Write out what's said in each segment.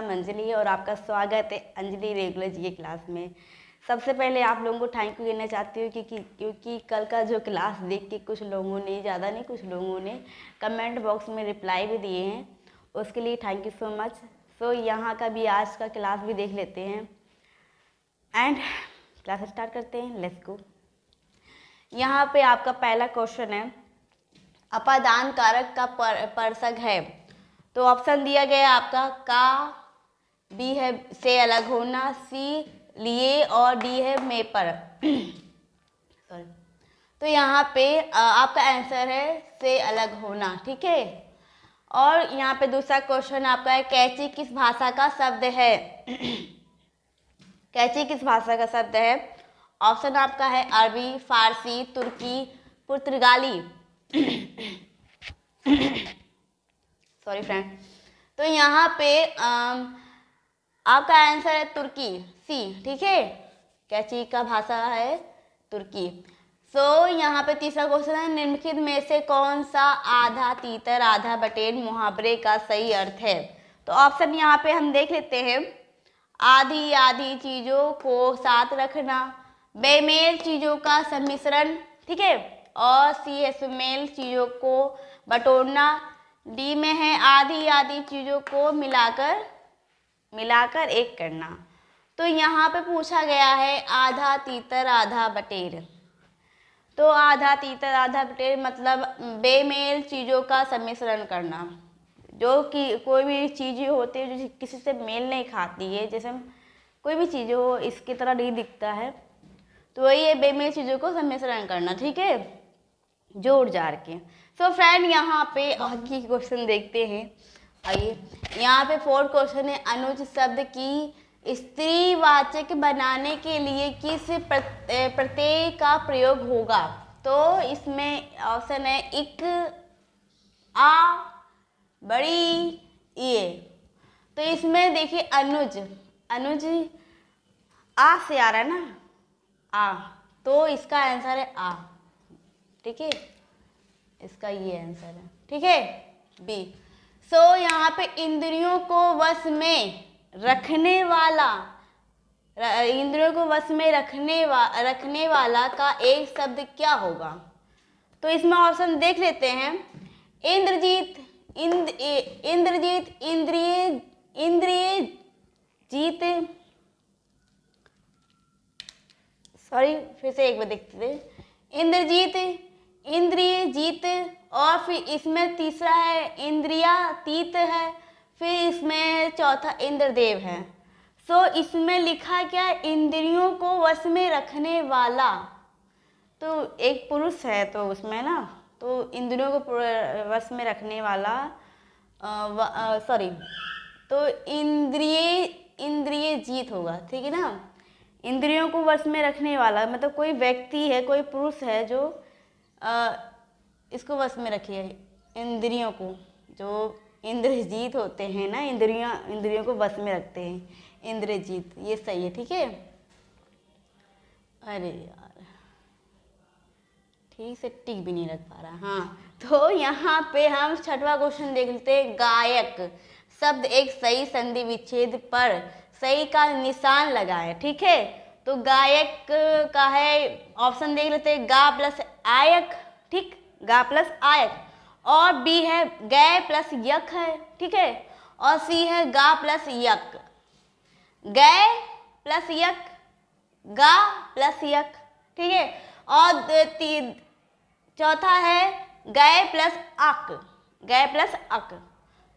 नाम अंजलि है और आपका स्वागत है अंजलि रेगुलर जी क्लास में सबसे पहले आप लोगों को थैंक यू कहना चाहती हूँ क्योंकि क्योंकि कल का जो क्लास देख के कुछ लोगों ने ज़्यादा नहीं कुछ लोगों ने कमेंट बॉक्स में रिप्लाई भी दिए हैं उसके लिए थैंक यू सो मच सो यहाँ का भी आज का क्लास भी देख लेते हैं एंड क्लास स्टार्ट करते हैं लेट्स गो यहाँ पे आपका पहला क्वेश्चन है अपादान कारक का पर, परसक है तो ऑप्शन दिया गया आपका का बी है से अलग होना सी लिए और डी है मे पर सॉरी तो यहाँ पे आपका आंसर है से अलग होना ठीक है और यहाँ पे दूसरा क्वेश्चन आपका है कैची किस भाषा का शब्द है कैची किस भाषा का शब्द है ऑप्शन आपका है अरबी फारसी तुर्की पुर्तगाली सॉरी फ्रेंड तो यहाँ पे आ, आपका आंसर है तुर्की सी ठीक है क्या चीज का भाषा है तुर्की सो so, यहाँ पे तीसरा क्वेश्चन है निम्नलिखित में से कौन सा आधा तीतर आधा बटेर मुहावरे का सही अर्थ है तो ऑप्शन यहाँ पे हम देख लेते हैं आधी आधी चीज़ों को साथ रखना बेमेल चीज़ों का सम्मिश्रण ठीक है और सी है सुमेल चीज़ों को बटोरना डी में है आधी आधी चीज़ों को मिलाकर मिलाकर एक करना तो यहाँ पे पूछा गया है आधा तीतर आधा बटेर तो आधा तीतर आधा बटेर मतलब बेमेल चीज़ों का सम्मिश्रण करना जो कि कोई भी चीज़ होती है जो किसी से मेल नहीं खाती है जैसे कोई भी चीज़ हो इसकी तरह नहीं दिखता है तो वही है बेमेल चीज़ों को सम्मिश्रण करना ठीक है जोड़ जाड़ के सो फ्रेंड यहाँ पे आगे क्वेश्चन देखते हैं आइए यहाँ पे फोर्थ क्वेश्चन है अनुज शब्द की स्त्रीवाचक बनाने के लिए किस प्रत्यय का प्रयोग होगा तो इसमें ऑप्शन है इक आ बड़ी ये तो इसमें देखिए अनुज अनुज आ से आ रहा है ना आ तो इसका आंसर है आ ठीक है इसका ये आंसर है ठीक है बी सो तो so, यहाँ पे इंद्रियों को वश में रखने वाला इंद्रियों को वश में रखने वा रखने वाला का एक शब्द क्या होगा तो इसमें ऑप्शन देख लेते हैं इंद्रजीत इंद इंद्रजीत इंद्रिय इंद्रिय जीत सॉरी फिर से एक बार देखते थे इंद्रजीत इंद्रिय जीत और फिर इसमें तीसरा है इंद्रियातीत है फिर इसमें चौथा इंद्रदेव है सो so, इसमें लिखा क्या इंद्रियों को वश में रखने वाला तो एक पुरुष है तो उसमें ना तो इंद्रियों को वश में रखने वाला सॉरी तो इंद्रिय इंद्रिय जीत होगा ठीक है ना इंद्रियों को वश में रखने वाला मतलब कोई व्यक्ति है कोई पुरुष है जो इसको बस में रखिए इंद्रियों को जो इंद्रजीत होते हैं ना इंद्रियों इंद्रियों को बस में रखते हैं इंद्रजीत ये सही है ठीक है अरे यार ठीक से टिक भी नहीं रख पा रहा हाँ तो यहाँ पे हम छठवा क्वेश्चन देख लेते हैं गायक शब्द एक सही संधि विच्छेद पर सही का निशान लगाए ठीक है तो गायक का है ऑप्शन देख लेते हैं गा प्लस आयक ठीक गा प्लस आयक और बी है गय प्लस यक है ठीक है और सी है गा प्लस यक गय प्लस यक गा प्लस यक ठीक है और तीन चौथा है गय प्लस अक गय प्लस अक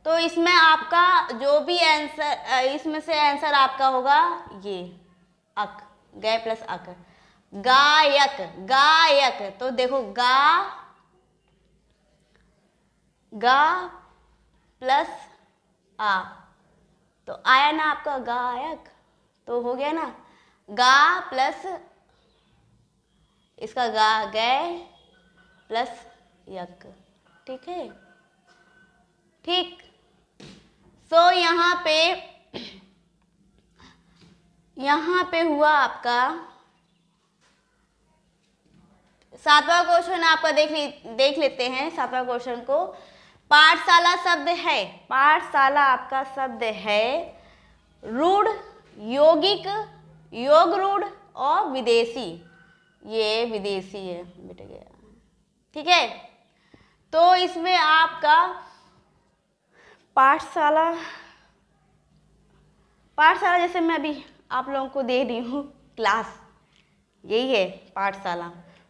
तो इसमें आपका जो भी आंसर इसमें से आंसर आपका होगा ये अक गए प्लस अक गायक गायक तो देखो गा गा प्लस आ तो आया ना आपका गायक तो हो गया ना गा प्लस इसका गा गय प्लस यक ठीक है ठीक सो so, यहाँ पे यहाँ पे हुआ आपका सातवां क्वेश्चन आपका देख देख लेते हैं सातवां क्वेश्चन को पाठशाला शब्द है पाठशाला आपका शब्द है रूढ़ योगिक योग रूढ़ और विदेशी ये विदेशी है बेटा गया ठीक है तो इसमें आपका पाठशाला पाठशाला जैसे मैं अभी आप लोगों को दे रही हूँ क्लास यही है पाठशाला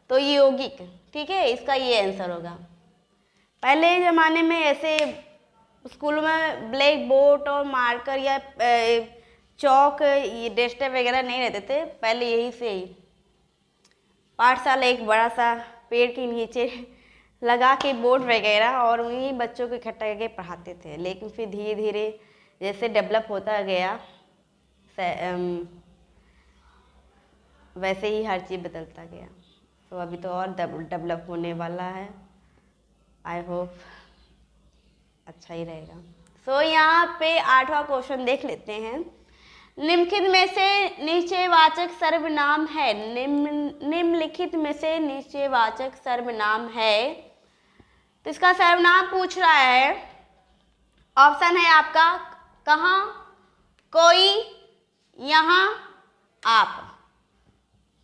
तो ये यौगिक ठीक है इसका ये आंसर होगा पहले ज़माने में ऐसे स्कूलों में ब्लैक बोर्ड और मार्कर या चौक ये डेस्टर वगैरह नहीं रहते थे पहले यही से ही पाठशाला एक बड़ा सा पेड़ के नीचे लगा के बोर्ड वगैरह और उन्हीं बच्चों को इकट्ठा करके पढ़ाते थे लेकिन फिर धीरे धीरे जैसे डेवलप होता गया वैसे ही हर चीज़ बदलता गया तो अभी तो और डेवलप होने वाला है आई होप अच्छा ही रहेगा सो so, यहाँ पे आठवां क्वेश्चन देख लेते हैं निम्नलिखित में से नीचे वाचक सर्वनाम है निम्न निम्नलिखित में से वाचक सर्वनाम है तो इसका सर्वनाम पूछ रहा है ऑप्शन है आपका कहाँ कोई यहाँ आप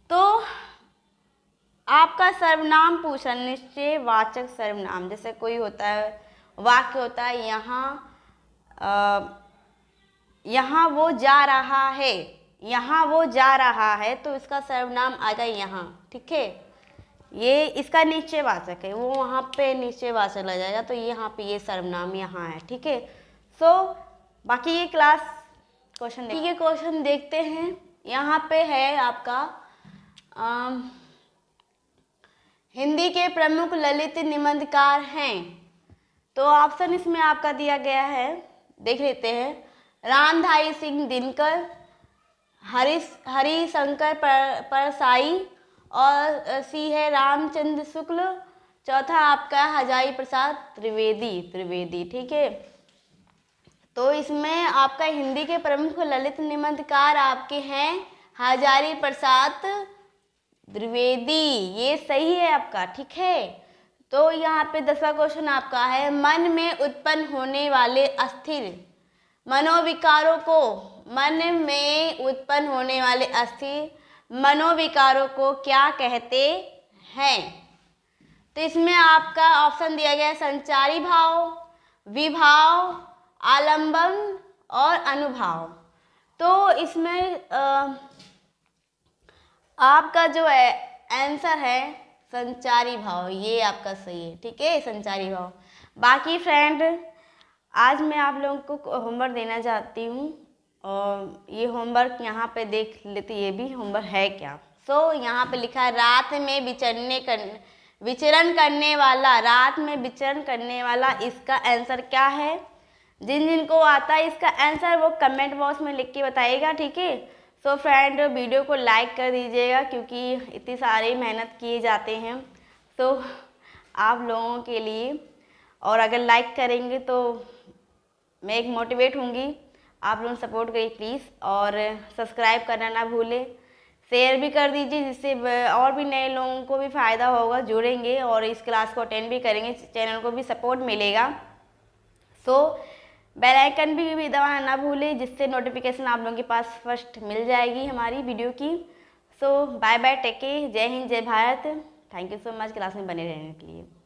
तो आपका सर्वनाम पूछा निश्चय वाचक सर्वनाम जैसे कोई होता है वाक्य होता है यहाँ यहाँ वो जा रहा है यहाँ वो जा रहा है तो इसका सर्वनाम आएगा यहाँ ठीक है ये इसका वाचक है वो वहाँ पे वाचक लग जाएगा तो यहाँ पे ये सर्वनाम यहाँ है ठीक है सो बाकी ये क्लास क्वेश्चन ठीक है क्वेश्चन देखते हैं यहाँ पे है आपका आ, हिंदी के प्रमुख ललित निबंधकार हैं तो ऑप्शन इसमें आपका दिया गया है देख लेते हैं रामधाई सिंह दिनकर हरिश हरी शंकर पर, परसाई और सी है रामचंद्र शुक्ल चौथा आपका हजारी प्रसाद त्रिवेदी त्रिवेदी ठीक है तो इसमें आपका हिंदी के प्रमुख ललित निबंधकार आपके हैं हजारी प्रसाद द्विवेदी ये सही है आपका ठीक है तो यहाँ पे दसवा क्वेश्चन आपका है मन में उत्पन्न होने वाले अस्थिर मनोविकारों को मन में उत्पन्न होने वाले अस्थिर मनोविकारों को क्या कहते हैं तो इसमें आपका ऑप्शन दिया गया है संचारी भाव विभाव आलंबन और अनुभाव तो इसमें आ, आपका जो है आंसर है संचारी भाव ये आपका सही है ठीक है संचारी भाव बाकी फ्रेंड आज मैं आप लोगों को होमवर्क देना चाहती हूँ और ये होमवर्क यहाँ पे देख लेते ये भी होमवर्क है क्या सो so, यहाँ पे लिखा है रात में विचरने कर विचरण करने वाला रात में विचरण करने वाला इसका आंसर क्या है जिन जिन को आता है इसका आंसर वो कमेंट बॉक्स में लिख के बताइएगा ठीक है सो फ्रेंड वीडियो को लाइक कर दीजिएगा क्योंकि इतनी सारी मेहनत किए जाते हैं तो आप लोगों के लिए और अगर लाइक करेंगे तो मैं एक मोटिवेट होंगी आप लोग सपोर्ट करिए प्लीज़ और सब्सक्राइब करना ना भूलें शेयर भी कर दीजिए जिससे और भी नए लोगों को भी फ़ायदा होगा जुड़ेंगे और इस क्लास को अटेंड भी करेंगे चैनल को भी सपोर्ट मिलेगा सो so, बेल आइकन भी, भी दबाना ना भूलें जिससे नोटिफिकेशन आप लोगों के पास फर्स्ट मिल जाएगी हमारी वीडियो की सो बाय बाय टेक जय हिंद जय Bharat thank you so much class में बने रहने के लिए